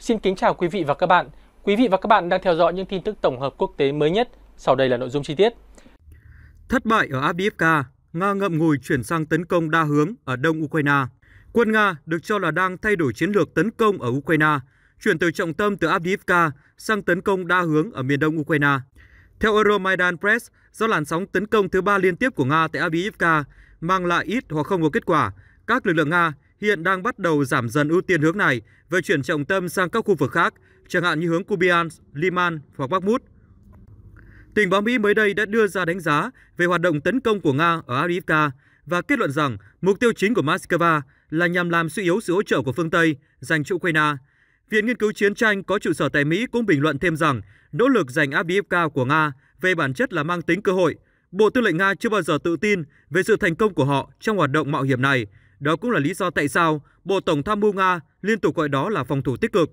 Xin kính chào quý vị và các bạn. Quý vị và các bạn đang theo dõi những tin tức tổng hợp quốc tế mới nhất. Sau đây là nội dung chi tiết. Thất bại ở Avdiivka, Nga ngậm ngùi chuyển sang tấn công đa hướng ở đông Ukraine. Quân Nga được cho là đang thay đổi chiến lược tấn công ở Ukraine, chuyển từ trọng tâm từ Avdiivka sang tấn công đa hướng ở miền đông Ukraine. Theo Euromaidan Press, do làn sóng tấn công thứ ba liên tiếp của Nga tại Avdiivka mang lại ít hoặc không có kết quả, các lực lượng Nga hiện đang bắt đầu giảm dần ưu tiên hướng này và chuyển trọng tâm sang các khu vực khác, chẳng hạn như hướng Kupiansk, Liman hoặc Bakhmut. Tình báo Mỹ mới đây đã đưa ra đánh giá về hoạt động tấn công của Nga ở Avdiivka và kết luận rằng mục tiêu chính của Moscow là nhằm làm suy yếu sự hỗ trợ của phương Tây dành cho Ukraine. Viện Nghiên cứu Chiến tranh có trụ sở tại Mỹ cũng bình luận thêm rằng nỗ lực giành Avdiivka của Nga về bản chất là mang tính cơ hội. Bộ Tư lệnh Nga chưa bao giờ tự tin về sự thành công của họ trong hoạt động mạo hiểm này đó cũng là lý do tại sao Bộ Tổng tham mưu Nga liên tục gọi đó là phòng thủ tích cực.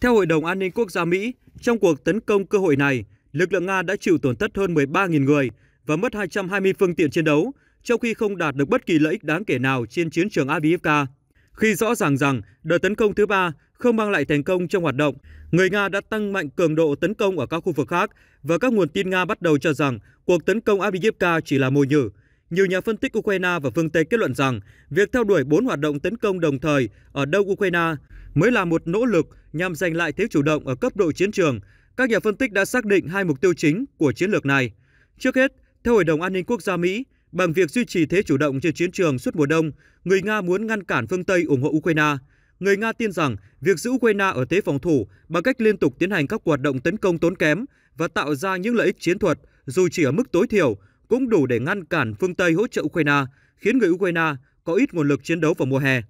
Theo Hội đồng An ninh Quốc gia Mỹ, trong cuộc tấn công cơ hội này, lực lượng Nga đã chịu tổn thất hơn 13.000 người và mất 220 phương tiện chiến đấu, trong khi không đạt được bất kỳ lợi ích đáng kể nào trên chiến trường Avdiivka. Khi rõ ràng rằng đợt tấn công thứ ba không mang lại thành công trong hoạt động, người Nga đã tăng mạnh cường độ tấn công ở các khu vực khác và các nguồn tin Nga bắt đầu cho rằng cuộc tấn công Avdiivka chỉ là mồi nhử, nhiều nhà phân tích Ukraine và phương Tây kết luận rằng việc theo đuổi bốn hoạt động tấn công đồng thời ở đông Ukraine mới là một nỗ lực nhằm giành lại thế chủ động ở cấp độ chiến trường. Các nhà phân tích đã xác định hai mục tiêu chính của chiến lược này. Trước hết, theo Hội đồng An ninh Quốc gia Mỹ, bằng việc duy trì thế chủ động trên chiến trường suốt mùa đông, người Nga muốn ngăn cản phương Tây ủng hộ Ukraine. Người Nga tin rằng việc giữ Ukraine ở thế phòng thủ bằng cách liên tục tiến hành các hoạt động tấn công tốn kém và tạo ra những lợi ích chiến thuật dù chỉ ở mức tối thiểu cũng đủ để ngăn cản phương Tây hỗ trợ Ukraine, khiến người Ukraine có ít nguồn lực chiến đấu vào mùa hè.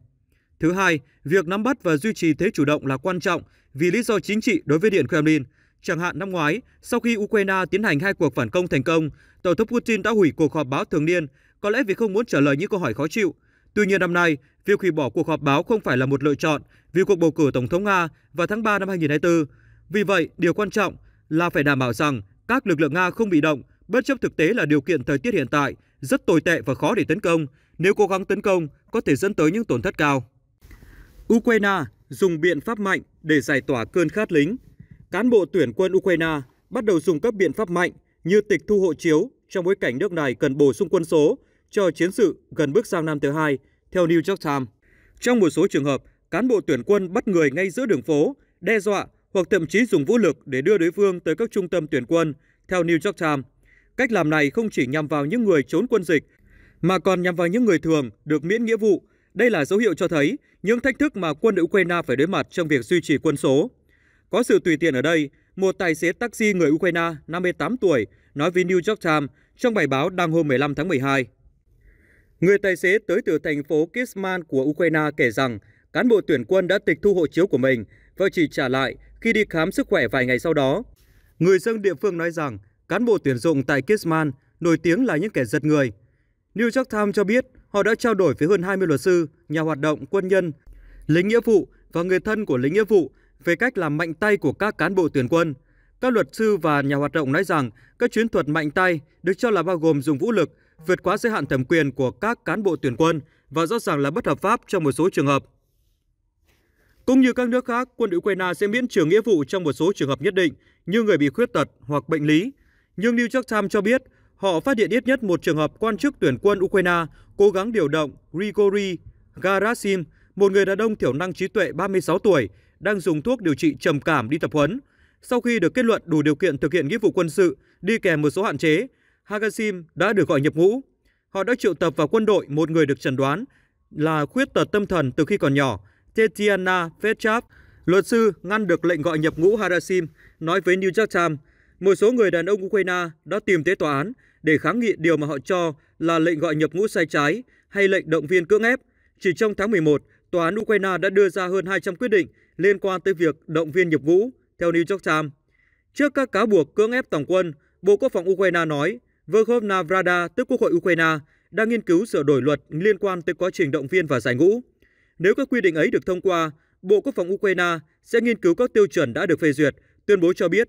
Thứ hai, việc nắm bắt và duy trì thế chủ động là quan trọng vì lý do chính trị đối với Điện Kremlin. Chẳng hạn năm ngoái, sau khi Ukraine tiến hành hai cuộc phản công thành công, Tổng thống Putin đã hủy cuộc họp báo thường niên, có lẽ vì không muốn trả lời những câu hỏi khó chịu. Tuy nhiên năm nay, việc hủy bỏ cuộc họp báo không phải là một lựa chọn vì cuộc bầu cử Tổng thống Nga vào tháng 3 năm 2024. Vì vậy, điều quan trọng là phải đảm bảo rằng các lực lượng Nga không bị động Bất chấp thực tế là điều kiện thời tiết hiện tại rất tồi tệ và khó để tấn công, nếu cố gắng tấn công có thể dẫn tới những tổn thất cao. Ukraine dùng biện pháp mạnh để giải tỏa cơn khát lính. Cán bộ tuyển quân Ukraine bắt đầu dùng các biện pháp mạnh như tịch thu hộ chiếu trong bối cảnh nước này cần bổ sung quân số cho chiến sự gần bước sang năm thứ hai, theo New York Times. Trong một số trường hợp, cán bộ tuyển quân bắt người ngay giữa đường phố, đe dọa hoặc thậm chí dùng vũ lực để đưa đối phương tới các trung tâm tuyển quân, theo New York Times. Cách làm này không chỉ nhằm vào những người trốn quân dịch, mà còn nhằm vào những người thường được miễn nghĩa vụ. Đây là dấu hiệu cho thấy những thách thức mà quân đội Ukraine phải đối mặt trong việc duy trì quân số. Có sự tùy tiện ở đây, một tài xế taxi người Ukraine 58 tuổi nói với New York Times trong bài báo đăng hôm 15 tháng 12. Người tài xế tới từ thành phố Kisman của Ukraine kể rằng cán bộ tuyển quân đã tịch thu hộ chiếu của mình và chỉ trả lại khi đi khám sức khỏe vài ngày sau đó. Người dân địa phương nói rằng Cán bộ tuyển dụng tại Kisman nổi tiếng là những kẻ giật người. New York Times cho biết họ đã trao đổi với hơn 20 luật sư, nhà hoạt động, quân nhân, lính nghĩa vụ và người thân của lính nghĩa vụ về cách làm mạnh tay của các cán bộ tuyển quân. Các luật sư và nhà hoạt động nói rằng các chiến thuật mạnh tay được cho là bao gồm dùng vũ lực vượt quá giới hạn thẩm quyền của các cán bộ tuyển quân và rõ ràng là bất hợp pháp trong một số trường hợp. Cũng như các nước khác, quân Ukraine sẽ miễn trừ nghĩa vụ trong một số trường hợp nhất định như người bị khuyết tật hoặc bệnh lý nhưng New York Times cho biết họ phát hiện ít nhất một trường hợp quan chức tuyển quân Ukraine cố gắng điều động Grigory Garasim, một người đàn ông thiểu năng trí tuệ 36 tuổi, đang dùng thuốc điều trị trầm cảm đi tập huấn. Sau khi được kết luận đủ điều kiện thực hiện nghĩa vụ quân sự, đi kèm một số hạn chế, Hagasim đã được gọi nhập ngũ. Họ đã triệu tập vào quân đội một người được chẩn đoán là khuyết tật tâm thần từ khi còn nhỏ, Tetiana Fetchap. Luật sư ngăn được lệnh gọi nhập ngũ Harasim nói với New York Times một số người đàn ông Ukraine đã tìm tới tòa án để kháng nghị điều mà họ cho là lệnh gọi nhập ngũ sai trái hay lệnh động viên cưỡng ép. Chỉ trong tháng 11, tòa án Ukraine đã đưa ra hơn 200 quyết định liên quan tới việc động viên nhập ngũ, theo New York Times. Trước các cáo buộc cưỡng ép tổng quân, Bộ Quốc phòng Ukraine nói Verkhovna Rada, tức Quốc hội Ukraine, đang nghiên cứu sửa đổi luật liên quan tới quá trình động viên và giải ngũ. Nếu các quy định ấy được thông qua, Bộ Quốc phòng Ukraine sẽ nghiên cứu các tiêu chuẩn đã được phê duyệt, tuyên bố cho biết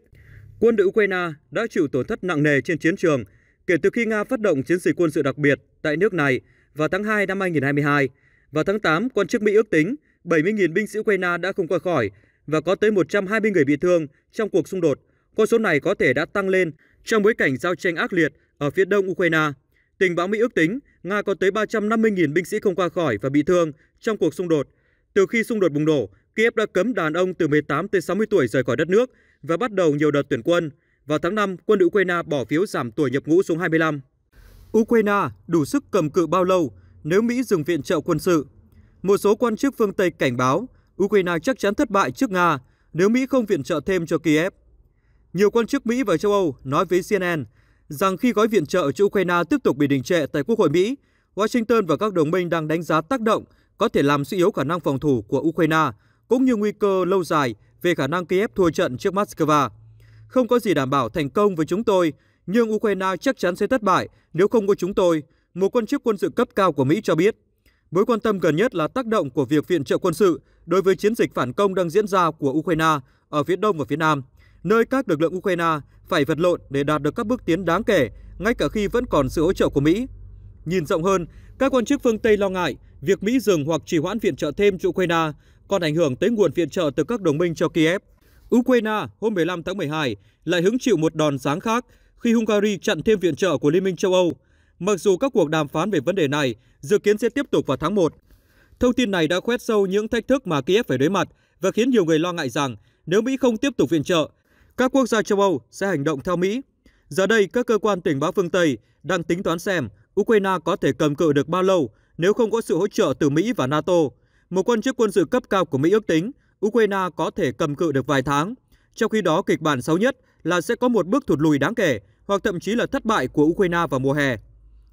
quân đội Ukraine đã chịu tổn thất nặng nề trên chiến trường kể từ khi Nga phát động chiến dịch quân sự đặc biệt tại nước này vào tháng 2 năm 2022. Vào tháng 8, quan chức Mỹ ước tính 70.000 binh sĩ Ukraine đã không qua khỏi và có tới 120 người bị thương trong cuộc xung đột. Con số này có thể đã tăng lên trong bối cảnh giao tranh ác liệt ở phía đông Ukraine. Tình báo Mỹ ước tính Nga có tới 350.000 binh sĩ không qua khỏi và bị thương trong cuộc xung đột. Từ khi xung đột bùng nổ, Kiev đã cấm đàn ông từ 18 tới 60 tuổi rời khỏi đất nước và bắt đầu nhiều đợt tuyển quân. Vào tháng 5, quân đội Ukraine bỏ phiếu giảm tuổi nhập ngũ xuống 25. Ukraine đủ sức cầm cự bao lâu nếu Mỹ dừng viện trợ quân sự? Một số quan chức phương Tây cảnh báo Ukraine chắc chắn thất bại trước Nga nếu Mỹ không viện trợ thêm cho Kiev. Nhiều quan chức Mỹ và châu Âu nói với CNN rằng khi gói viện trợ cho Ukraine tiếp tục bị đình trệ tại Quốc hội Mỹ, Washington và các đồng minh đang đánh giá tác động có thể làm suy yếu khả năng phòng thủ của Ukraine cũng như nguy cơ lâu dài về khả năng Kiev thua trận trước Moscow. Không có gì đảm bảo thành công với chúng tôi, nhưng Ukraine chắc chắn sẽ thất bại nếu không có chúng tôi, một quan chức quân sự cấp cao của Mỹ cho biết. Mối quan tâm gần nhất là tác động của việc viện trợ quân sự đối với chiến dịch phản công đang diễn ra của Ukraine ở phía đông và phía nam, nơi các lực lượng Ukraine phải vật lộn để đạt được các bước tiến đáng kể, ngay cả khi vẫn còn sự hỗ trợ của Mỹ. Nhìn rộng hơn, các quan chức phương Tây lo ngại việc Mỹ dừng hoặc trì hoãn viện trợ thêm cho Ukraine còn ảnh hưởng tới nguồn viện trợ từ các đồng minh cho Kiev. Ukraine hôm 15 tháng 12 lại hứng chịu một đòn sáng khác khi Hungary chặn thêm viện trợ của Liên minh châu Âu, mặc dù các cuộc đàm phán về vấn đề này dự kiến sẽ tiếp tục vào tháng 1. Thông tin này đã khoét sâu những thách thức mà Kiev phải đối mặt và khiến nhiều người lo ngại rằng nếu Mỹ không tiếp tục viện trợ, các quốc gia châu Âu sẽ hành động theo Mỹ. Giờ đây, các cơ quan tình báo phương Tây đang tính toán xem Ukraine có thể cầm cự được bao lâu nếu không có sự hỗ trợ từ Mỹ và NATO. Một quan chức quân sự cấp cao của Mỹ ước tính Ukraine có thể cầm cự được vài tháng. Trong khi đó, kịch bản xấu nhất là sẽ có một bước thụt lùi đáng kể hoặc thậm chí là thất bại của Ukraine vào mùa hè.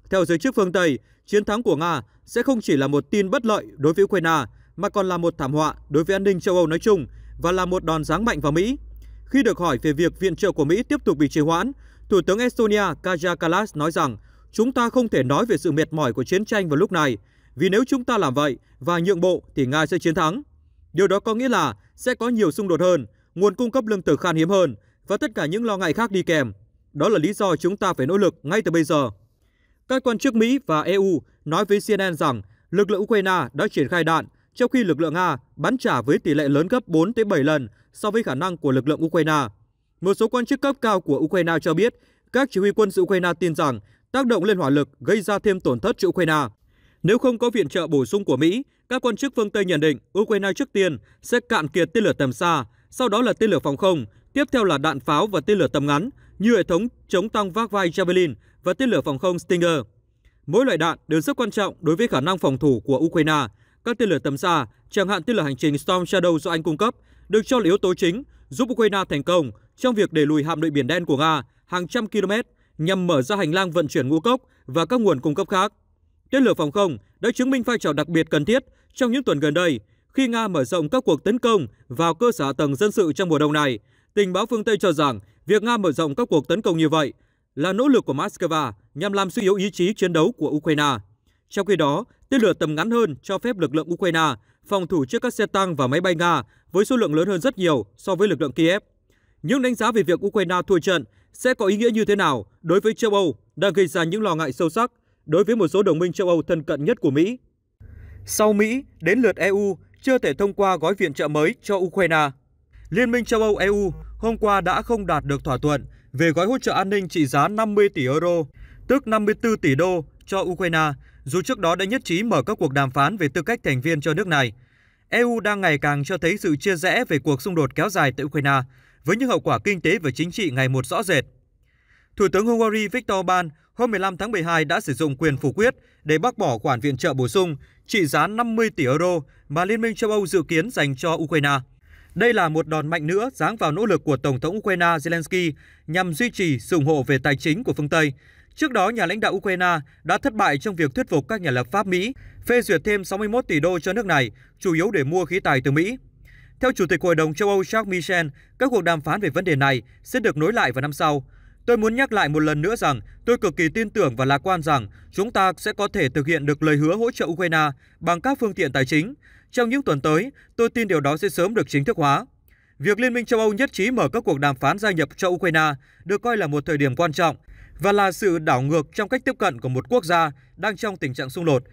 Theo giới chức phương Tây, chiến thắng của Nga sẽ không chỉ là một tin bất lợi đối với Ukraine, mà còn là một thảm họa đối với an ninh châu Âu nói chung và là một đòn giáng mạnh vào Mỹ. Khi được hỏi về việc viện trợ của Mỹ tiếp tục bị trì hoãn, Thủ tướng Estonia Kaja Kallas nói rằng chúng ta không thể nói về sự mệt mỏi của chiến tranh vào lúc này, vì nếu chúng ta làm vậy và nhượng bộ thì Nga sẽ chiến thắng. Điều đó có nghĩa là sẽ có nhiều xung đột hơn, nguồn cung cấp lương thực khan hiếm hơn và tất cả những lo ngại khác đi kèm. Đó là lý do chúng ta phải nỗ lực ngay từ bây giờ. Các quan chức Mỹ và EU nói với CNN rằng lực lượng Ukraine đã triển khai đạn, trong khi lực lượng Nga bắn trả với tỷ lệ lớn gấp 4 tới 7 lần so với khả năng của lực lượng Ukraine. Một số quan chức cấp cao của Ukraine cho biết, các chỉ huy quân sự Ukraine tin rằng tác động lên hỏa lực gây ra thêm tổn thất cho Ukraine nếu không có viện trợ bổ sung của Mỹ, các quan chức phương Tây nhận định Ukraine trước tiên sẽ cạn kiệt tên lửa tầm xa, sau đó là tên lửa phòng không, tiếp theo là đạn pháo và tên lửa tầm ngắn như hệ thống chống tăng vác Javelin và tên lửa phòng không Stinger. Mỗi loại đạn đều rất quan trọng đối với khả năng phòng thủ của Ukraine. Các tên lửa tầm xa, chẳng hạn tên lửa hành trình Storm Shadow do Anh cung cấp, được cho là yếu tố chính giúp Ukraine thành công trong việc đẩy lùi hạm đội biển đen của Nga hàng trăm km nhằm mở ra hành lang vận chuyển ngũ cốc và các nguồn cung cấp khác. Tên lửa phòng không đã chứng minh vai trò đặc biệt cần thiết trong những tuần gần đây khi Nga mở rộng các cuộc tấn công vào cơ sở tầng dân sự trong mùa đông này. Tình báo phương Tây cho rằng việc Nga mở rộng các cuộc tấn công như vậy là nỗ lực của Moscow nhằm làm suy yếu ý chí chiến đấu của Ukraine. Trong khi đó, tên lửa tầm ngắn hơn cho phép lực lượng Ukraine phòng thủ trước các xe tăng và máy bay Nga với số lượng lớn hơn rất nhiều so với lực lượng Kiev. Những đánh giá về việc Ukraine thua trận sẽ có ý nghĩa như thế nào đối với châu Âu đang gây ra những lo ngại sâu sắc đối với một số đồng minh châu Âu thân cận nhất của Mỹ. Sau Mỹ, đến lượt EU chưa thể thông qua gói viện trợ mới cho Ukraine. Liên minh châu Âu EU hôm qua đã không đạt được thỏa thuận về gói hỗ trợ an ninh trị giá 50 tỷ euro, tức 54 tỷ đô cho Ukraine, dù trước đó đã nhất trí mở các cuộc đàm phán về tư cách thành viên cho nước này. EU đang ngày càng cho thấy sự chia rẽ về cuộc xung đột kéo dài tại Ukraine, với những hậu quả kinh tế và chính trị ngày một rõ rệt. Thủ tướng Hungary Viktor Ban hôm 15 tháng 12 đã sử dụng quyền phủ quyết để bác bỏ khoản viện trợ bổ sung trị giá 50 tỷ euro mà Liên minh châu Âu dự kiến dành cho Ukraine. Đây là một đòn mạnh nữa giáng vào nỗ lực của Tổng thống Ukraine Zelensky nhằm duy trì sự ủng hộ về tài chính của phương Tây. Trước đó, nhà lãnh đạo Ukraine đã thất bại trong việc thuyết phục các nhà lập pháp Mỹ phê duyệt thêm 61 tỷ đô cho nước này, chủ yếu để mua khí tài từ Mỹ. Theo Chủ tịch Hội đồng châu Âu Charles Michel, các cuộc đàm phán về vấn đề này sẽ được nối lại vào năm sau. Tôi muốn nhắc lại một lần nữa rằng tôi cực kỳ tin tưởng và lạc quan rằng chúng ta sẽ có thể thực hiện được lời hứa hỗ trợ Ukraine bằng các phương tiện tài chính. Trong những tuần tới, tôi tin điều đó sẽ sớm được chính thức hóa. Việc Liên minh châu Âu nhất trí mở các cuộc đàm phán gia nhập cho Ukraine được coi là một thời điểm quan trọng và là sự đảo ngược trong cách tiếp cận của một quốc gia đang trong tình trạng xung đột.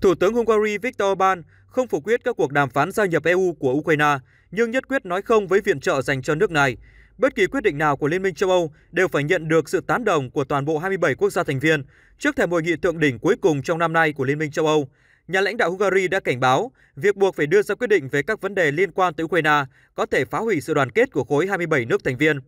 Thủ tướng Hungary Viktor Orbán không phủ quyết các cuộc đàm phán gia nhập EU của Ukraine, nhưng nhất quyết nói không với viện trợ dành cho nước này – bất kỳ quyết định nào của Liên minh châu Âu đều phải nhận được sự tán đồng của toàn bộ 27 quốc gia thành viên trước thềm hội nghị thượng đỉnh cuối cùng trong năm nay của Liên minh châu Âu. Nhà lãnh đạo Hungary đã cảnh báo việc buộc phải đưa ra quyết định về các vấn đề liên quan tới Ukraine có thể phá hủy sự đoàn kết của khối 27 nước thành viên.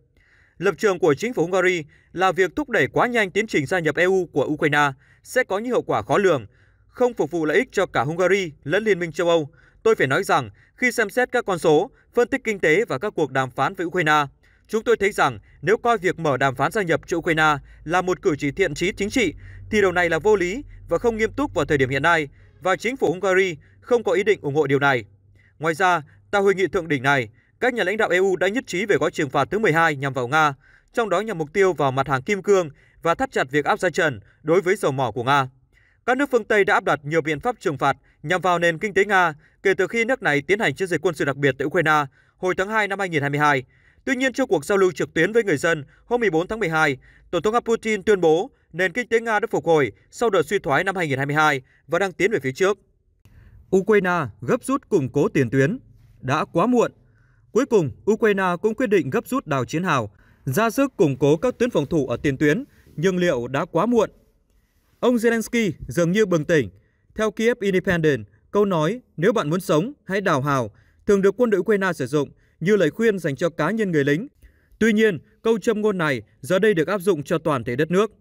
Lập trường của chính phủ Hungary là việc thúc đẩy quá nhanh tiến trình gia nhập EU của Ukraine sẽ có những hậu quả khó lường, không phục vụ lợi ích cho cả Hungary lẫn Liên minh châu Âu. Tôi phải nói rằng, khi xem xét các con số, phân tích kinh tế và các cuộc đàm phán với Ukraine, Chúng tôi thấy rằng nếu coi việc mở đàm phán gia nhập cho Ukraine là một cử chỉ thiện trí chính trị, thì điều này là vô lý và không nghiêm túc vào thời điểm hiện nay, và chính phủ Hungary không có ý định ủng hộ điều này. Ngoài ra, tại hội nghị thượng đỉnh này, các nhà lãnh đạo EU đã nhất trí về gói trừng phạt thứ 12 nhằm vào Nga, trong đó nhằm mục tiêu vào mặt hàng kim cương và thắt chặt việc áp giá trần đối với dầu mỏ của Nga. Các nước phương Tây đã áp đặt nhiều biện pháp trừng phạt nhằm vào nền kinh tế Nga kể từ khi nước này tiến hành chiến dịch quân sự đặc biệt tại Ukraine hồi tháng 2 năm 2022 Tuy nhiên, trong cuộc giao lưu trực tuyến với người dân hôm 14 tháng 12, Tổng thống nga Putin tuyên bố nền kinh tế Nga đã phục hồi sau đợt suy thoái năm 2022 và đang tiến về phía trước. Ukraine gấp rút củng cố tiền tuyến. Đã quá muộn. Cuối cùng, Ukraine cũng quyết định gấp rút đào chiến hào, ra sức củng cố các tuyến phòng thủ ở tiền tuyến, nhưng liệu đã quá muộn? Ông Zelensky dường như bừng tỉnh. Theo Kiev Independent, câu nói nếu bạn muốn sống, hãy đào hào thường được quân đội Ukraine sử dụng – như lời khuyên dành cho cá nhân người lính. Tuy nhiên, câu châm ngôn này giờ đây được áp dụng cho toàn thể đất nước.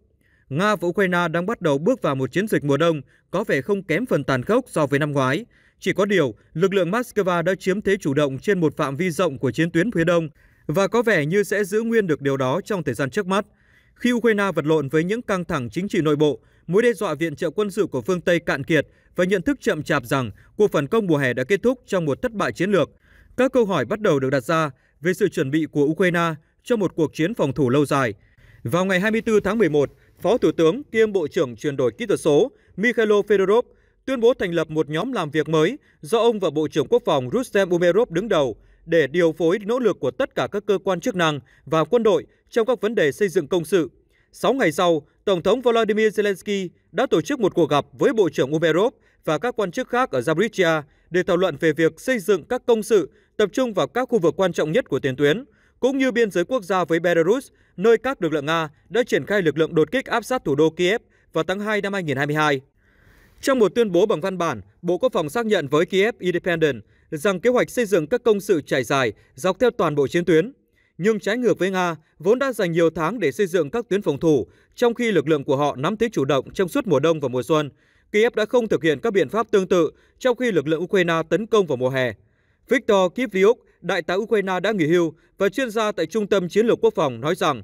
Nga và Ukraine đang bắt đầu bước vào một chiến dịch mùa đông có vẻ không kém phần tàn khốc so với năm ngoái. Chỉ có điều, lực lượng Moscow đã chiếm thế chủ động trên một phạm vi rộng của chiến tuyến phía đông và có vẻ như sẽ giữ nguyên được điều đó trong thời gian trước mắt. Khi Ukraine vật lộn với những căng thẳng chính trị nội bộ, mối đe dọa viện trợ quân sự của phương Tây cạn kiệt và nhận thức chậm chạp rằng cuộc phản công mùa hè đã kết thúc trong một thất bại chiến lược – các câu hỏi bắt đầu được đặt ra về sự chuẩn bị của Ukraine cho một cuộc chiến phòng thủ lâu dài. Vào ngày 24 tháng 11, Phó Thủ tướng kiêm Bộ trưởng chuyển đổi kỹ thuật số Mikhailo Fedorov tuyên bố thành lập một nhóm làm việc mới do ông và Bộ trưởng Quốc phòng Rustem Umerov đứng đầu để điều phối nỗ lực của tất cả các cơ quan chức năng và quân đội trong các vấn đề xây dựng công sự. Sáu ngày sau, Tổng thống Volodymyr Zelensky đã tổ chức một cuộc gặp với Bộ trưởng Umerov và các quan chức khác ở Zaporizhia để thảo luận về việc xây dựng các công sự tập trung vào các khu vực quan trọng nhất của tiền tuyến, cũng như biên giới quốc gia với Belarus, nơi các lực lượng Nga đã triển khai lực lượng đột kích áp sát thủ đô Kiev vào tháng 2 năm 2022. Trong một tuyên bố bằng văn bản, Bộ Quốc phòng xác nhận với Kiev Independent rằng kế hoạch xây dựng các công sự trải dài dọc theo toàn bộ chiến tuyến. Nhưng trái ngược với Nga, vốn đã dành nhiều tháng để xây dựng các tuyến phòng thủ, trong khi lực lượng của họ nắm thế chủ động trong suốt mùa đông và mùa xuân, Kiev đã không thực hiện các biện pháp tương tự trong khi lực lượng Ukraine tấn công vào mùa hè. Viktor Kivlyuk, đại tá Ukraine đã nghỉ hưu và chuyên gia tại Trung tâm Chiến lược Quốc phòng nói rằng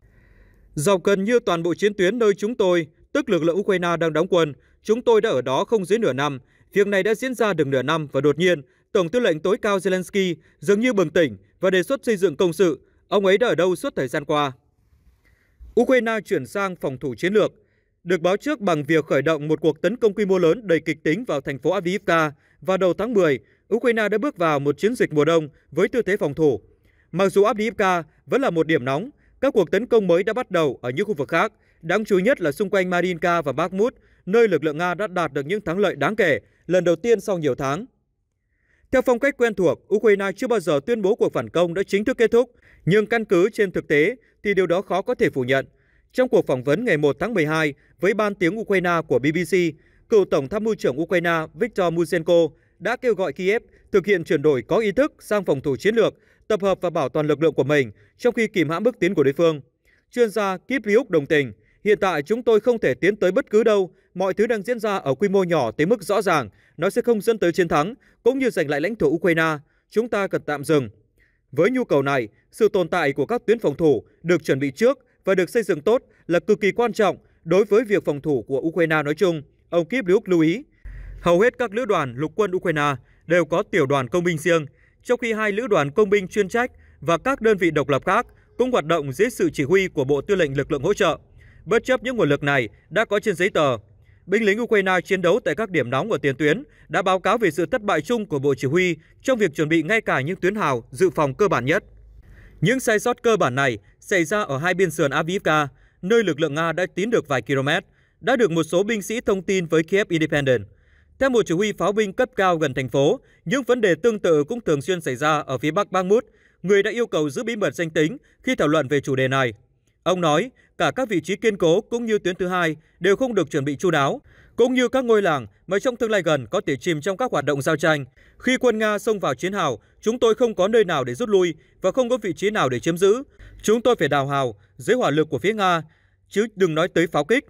Dọc gần như toàn bộ chiến tuyến nơi chúng tôi, tức lực lượng Ukraine đang đóng quân, chúng tôi đã ở đó không dưới nửa năm. Việc này đã diễn ra được nửa năm và đột nhiên, Tổng tư lệnh tối cao Zelensky dường như bừng tỉnh và đề xuất xây dựng công sự. Ông ấy đã ở đâu suốt thời gian qua? Ukraine chuyển sang phòng thủ chiến lược, được báo trước bằng việc khởi động một cuộc tấn công quy mô lớn đầy kịch tính vào thành phố Avdiivka vào đầu tháng 10 Ukraine đã bước vào một chiến dịch mùa đông với tư thế phòng thủ. Mặc dù Abdiivka vẫn là một điểm nóng, các cuộc tấn công mới đã bắt đầu ở những khu vực khác, đáng chú ý nhất là xung quanh Marinka và Bakhmut, nơi lực lượng Nga đã đạt được những thắng lợi đáng kể lần đầu tiên sau nhiều tháng. Theo phong cách quen thuộc, Ukraine chưa bao giờ tuyên bố cuộc phản công đã chính thức kết thúc, nhưng căn cứ trên thực tế thì điều đó khó có thể phủ nhận. Trong cuộc phỏng vấn ngày 1 tháng 12 với ban tiếng Ukraine của BBC, cựu Tổng tham mưu trưởng Ukraine Viktor Musenko đã kêu gọi Kiev thực hiện chuyển đổi có ý thức sang phòng thủ chiến lược, tập hợp và bảo toàn lực lượng của mình trong khi kìm hãm bước tiến của đối phương. Chuyên gia Kipriuk đồng tình, hiện tại chúng tôi không thể tiến tới bất cứ đâu, mọi thứ đang diễn ra ở quy mô nhỏ tới mức rõ ràng, nó sẽ không dẫn tới chiến thắng, cũng như giành lại lãnh thổ Ukraine, chúng ta cần tạm dừng. Với nhu cầu này, sự tồn tại của các tuyến phòng thủ được chuẩn bị trước và được xây dựng tốt là cực kỳ quan trọng đối với việc phòng thủ của Ukraine nói chung, ông Kipriuk lưu ý. Hầu hết các lữ đoàn lục quân Ukraine đều có tiểu đoàn công binh riêng, trong khi hai lữ đoàn công binh chuyên trách và các đơn vị độc lập khác cũng hoạt động dưới sự chỉ huy của Bộ Tư lệnh Lực lượng Hỗ trợ. Bất chấp những nguồn lực này đã có trên giấy tờ, binh lính Ukraine chiến đấu tại các điểm nóng ở tiền tuyến đã báo cáo về sự thất bại chung của Bộ Chỉ huy trong việc chuẩn bị ngay cả những tuyến hào dự phòng cơ bản nhất. Những sai sót cơ bản này xảy ra ở hai biên sườn Avivka, nơi lực lượng Nga đã tiến được vài km, đã được một số binh sĩ thông tin với Kiev Independent – theo một chỉ huy pháo binh cấp cao gần thành phố, những vấn đề tương tự cũng thường xuyên xảy ra ở phía Bắc Bang Bakhmut. Người đã yêu cầu giữ bí mật danh tính khi thảo luận về chủ đề này. Ông nói, cả các vị trí kiên cố cũng như tuyến thứ hai đều không được chuẩn bị chu đáo, cũng như các ngôi làng mà trong tương lai gần có thể chìm trong các hoạt động giao tranh. Khi quân Nga xông vào chiến hào, chúng tôi không có nơi nào để rút lui và không có vị trí nào để chiếm giữ. Chúng tôi phải đào hào dưới hỏa lực của phía Nga, chứ đừng nói tới pháo kích.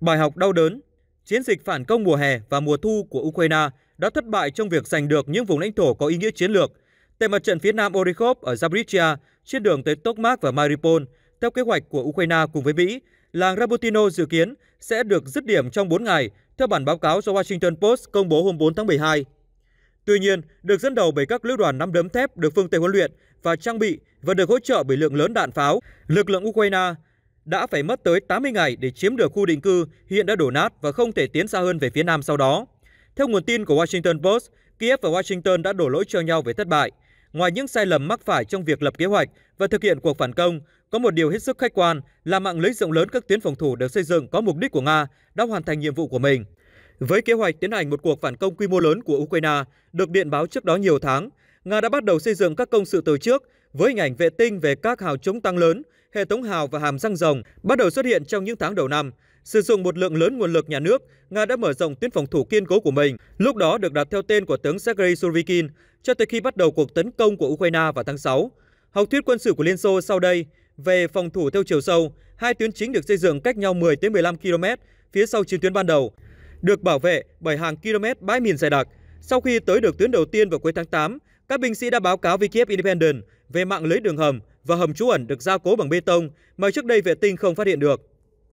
Bài học đau đớn chiến dịch phản công mùa hè và mùa thu của Ukraine đã thất bại trong việc giành được những vùng lãnh thổ có ý nghĩa chiến lược. Tại mặt trận phía nam Orikhov ở Zaporizhia, trên đường tới Tokmak và Mariupol, theo kế hoạch của Ukraine cùng với Mỹ, làng Rabotino dự kiến sẽ được dứt điểm trong 4 ngày, theo bản báo cáo do Washington Post công bố hôm 4 tháng 12. Tuy nhiên, được dẫn đầu bởi các lữ đoàn nắm đấm thép được phương Tây huấn luyện và trang bị và được hỗ trợ bởi lượng lớn đạn pháo, lực lượng Ukraine đã phải mất tới 80 ngày để chiếm được khu định cư hiện đã đổ nát và không thể tiến xa hơn về phía nam sau đó. Theo nguồn tin của Washington Post, Kiev và Washington đã đổ lỗi cho nhau về thất bại. Ngoài những sai lầm mắc phải trong việc lập kế hoạch và thực hiện cuộc phản công, có một điều hết sức khách quan là mạng lưới rộng lớn các tuyến phòng thủ được xây dựng có mục đích của Nga đã hoàn thành nhiệm vụ của mình. Với kế hoạch tiến hành một cuộc phản công quy mô lớn của Ukraine, được điện báo trước đó nhiều tháng, Nga đã bắt đầu xây dựng các công sự từ trước với hình ảnh vệ tinh về các hào chống tăng lớn hệ thống hào và hàm răng rồng bắt đầu xuất hiện trong những tháng đầu năm. Sử dụng một lượng lớn nguồn lực nhà nước, Nga đã mở rộng tuyến phòng thủ kiên cố của mình, lúc đó được đặt theo tên của tướng Sergei Surovikin, cho tới khi bắt đầu cuộc tấn công của Ukraine vào tháng 6. Học thuyết quân sự của Liên Xô sau đây về phòng thủ theo chiều sâu, hai tuyến chính được xây dựng cách nhau 10 đến 15 km phía sau chiến tuyến ban đầu, được bảo vệ bởi hàng km bãi mìn dày đặc. Sau khi tới được tuyến đầu tiên vào cuối tháng 8, các binh sĩ đã báo cáo với Kiev Independent về mạng lưới đường hầm và hầm trú ẩn được gia cố bằng bê tông mà trước đây vệ tinh không phát hiện được.